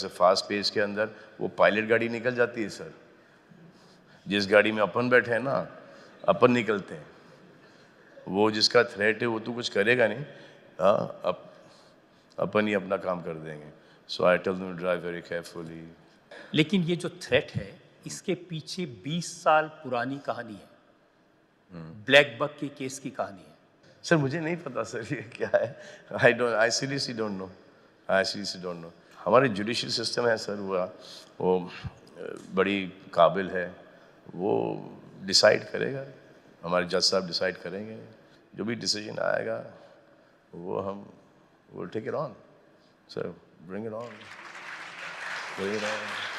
से fast pace के अंदर वो पायलट गाड़ी निकल जाती है सर जिस गाड़ी में अपन बैठे हैं ना अपन निकलते हैं वो जिसका थ्रेट है वो तो कुछ करेगा नहीं हाँ अप, अपन ही अपना काम कर देंगे so I tell them drive very carefully लेकिन ये जो थ्रेट है इसके पीछे 20 साल पुरानी कहानी है ब्लैक हम्म। बक के केस की कहानी है सर मुझे नहीं पता सर ये क्या है I don't I seriously don't know I seriously don't know हमारे जुडिशल सिस्टम है सर वो वो बड़ी काबिल है वो डिसाइड करेगा हमारे जज साहब डिसाइड करेंगे जो भी डिसीजन आएगा वो हम वो take it on sir bring it on bring it on